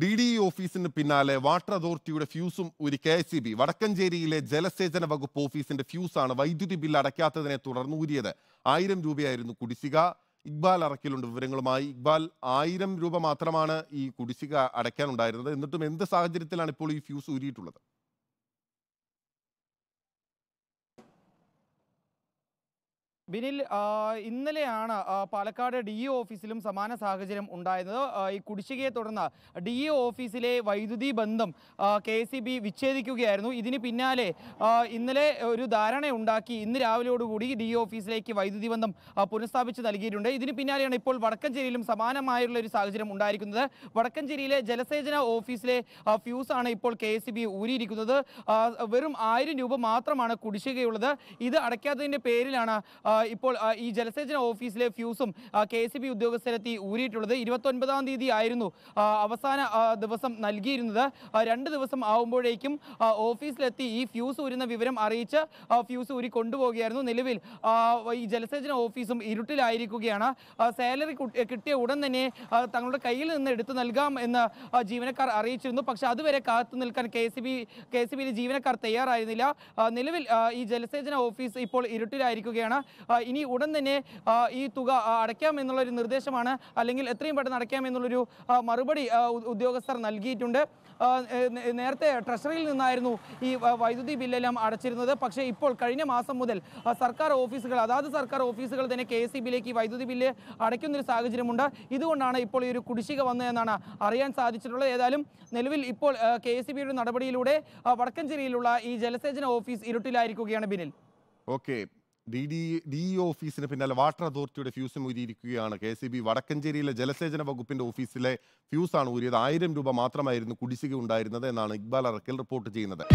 D D ഓഫീസിന് പിന്നാലെ water അതോറിറ്റിയുടെ ഫ്യൂസും ഒരു കെ എസ് ഇ ബി വടക്കഞ്ചേരിയിലെ ജലസേചന വകുപ്പ് ഓഫീസിന്റെ ഫ്യൂസാണ് വൈദ്യുതി ബിൽ അടയ്ക്കാത്തതിനെ തുടർന്ന് ഊരിയത് ആയിരം രൂപയായിരുന്നു കുടിശ്ശിക ഇക്ബാൽ അറക്കിലുണ്ട് വിവരങ്ങളുമായി ഇക്ബാൽ ആയിരം രൂപ മാത്രമാണ് ഈ കുടിശ്ശിക അടയ്ക്കാനുണ്ടായിരുന്നത് എന്നിട്ടും എന്ത് സാഹചര്യത്തിലാണ് ഇപ്പോൾ ഈ ഫ്യൂസ് ഊരിയിട്ടുള്ളത് ബിനിൽ ഇന്നലെയാണ് പാലക്കാട് ഡി ഇ ഓഫീസിലും സമാന സാഹചര്യം ഉണ്ടായിരുന്നത് ഈ കുടിശ്ശികയെ തുടർന്ന് ഡി ഇ ഓഫീസിലെ വൈദ്യുതി ബന്ധം കെ സി ബി വിച്ഛേദിക്കുകയായിരുന്നു ഇതിന് പിന്നാലെ ഇന്നലെ ഒരു ധാരണയുണ്ടാക്കി ഇന്ന് രാവിലെയോടുകൂടി ഡി ഇ ഓഫീസിലേക്ക് വൈദ്യുതി ബന്ധം പുനഃസ്ഥാപിച്ച് നൽകിയിട്ടുണ്ട് ഇതിന് പിന്നാലെയാണ് ഇപ്പോൾ വടക്കഞ്ചേരിയിലും സമാനമായുള്ള ഒരു സാഹചര്യം ഉണ്ടായിരിക്കുന്നത് വടക്കഞ്ചേരിയിലെ ജലസേചന ഓഫീസിലെ ഫ്യൂസാണ് ഇപ്പോൾ കെ സി ബി ഊരിയിരിക്കുന്നത് വെറും ആയിരം രൂപ മാത്രമാണ് കുടിശ്ശികയുള്ളത് ഇത് അടയ്ക്കാത്തതിൻ്റെ പേരിലാണ് ഇപ്പോൾ ഈ ജലസേചന ഓഫീസിലെ ഫ്യൂസും കെ സി ബി ഉദ്യോഗസ്ഥരെത്തി ഊരിയിട്ടുള്ളത് ഇരുപത്തൊൻപതാം തീയതി ആയിരുന്നു അവസാന ദിവസം നൽകിയിരുന്നത് രണ്ട് ദിവസം ആവുമ്പോഴേക്കും ഓഫീസിലെത്തി ഈ ഫ്യൂസ് ഊരുന്ന വിവരം അറിയിച്ച് ഫ്യൂസ് ഊരി കൊണ്ടുപോവുകയായിരുന്നു നിലവിൽ ഈ ജലസേചന ഓഫീസും ഇരുട്ടിലായിരിക്കുകയാണ് സാലറി കിട്ടിയ ഉടൻ തന്നെ തങ്ങളുടെ കയ്യിൽ നിന്ന് എടുത്തു നൽകാം എന്ന് ജീവനക്കാർ അറിയിച്ചിരുന്നു പക്ഷെ അതുവരെ കാത്തു നിൽക്കാൻ കെ കെ സി ബിയിലെ ജീവനക്കാർ തയ്യാറായിരുന്നില്ല നിലവിൽ ഈ ജലസേചന ഓഫീസ് ഇപ്പോൾ ഇരുട്ടിലായിരിക്കുകയാണ് ഇനി ഉടൻ തന്നെ ഈ തുക അടയ്ക്കാം എന്നുള്ളൊരു നിർദ്ദേശമാണ് അല്ലെങ്കിൽ എത്രയും പെട്ടെന്ന് അടയ്ക്കാം എന്നുള്ളൊരു മറുപടി ഉദ്യോഗസ്ഥർ നൽകിയിട്ടുണ്ട് നേരത്തെ ട്രഷറിയിൽ നിന്നായിരുന്നു ഈ വൈദ്യുതി ബില്ലെല്ലാം അടച്ചിരുന്നത് പക്ഷേ ഇപ്പോൾ കഴിഞ്ഞ മാസം മുതൽ സർക്കാർ ഓഫീസുകൾ അതാത് സർക്കാർ ഓഫീസുകൾ തന്നെ കെ എസ് ബിയിലേക്ക് വൈദ്യുതി ബില്ല് അടയ്ക്കുന്നൊരു സാഹചര്യമുണ്ട് ഇതുകൊണ്ടാണ് ഇപ്പോൾ ഈ ഒരു കുടിശ്ശിക വന്നതെന്നാണ് അറിയാൻ സാധിച്ചിട്ടുള്ളത് ഏതായാലും നിലവിൽ ഇപ്പോൾ കെ എസ് ബിയുടെ നടപടിയിലൂടെ വടക്കഞ്ചേരിയിലുള്ള ഈ ജലസേചന ഓഫീസ് ഇരുട്ടിലായിരിക്കുകയാണ് Binil okay D D D E ഓഫീസിന് പിന്നാലെ വാട്ടർ അതോറിറ്റിയുടെ ഫ്യൂസും ഊരിയിരിക്കുകയാണ് കെ സി ബി വടക്കഞ്ചേരിയിലെ ജലസേചന വകുപ്പിന്റെ ഓഫീസിലെ ഫ്യൂസാണ് ഊരിയത് ആയിരം രൂപ മാത്രമായിരുന്നു കുടിശ്ശിക ഉണ്ടായിരുന്നത് എന്നാണ് ഇക്ബാൽ അറക്കൽ റിപ്പോർട്ട് ചെയ്യുന്നത്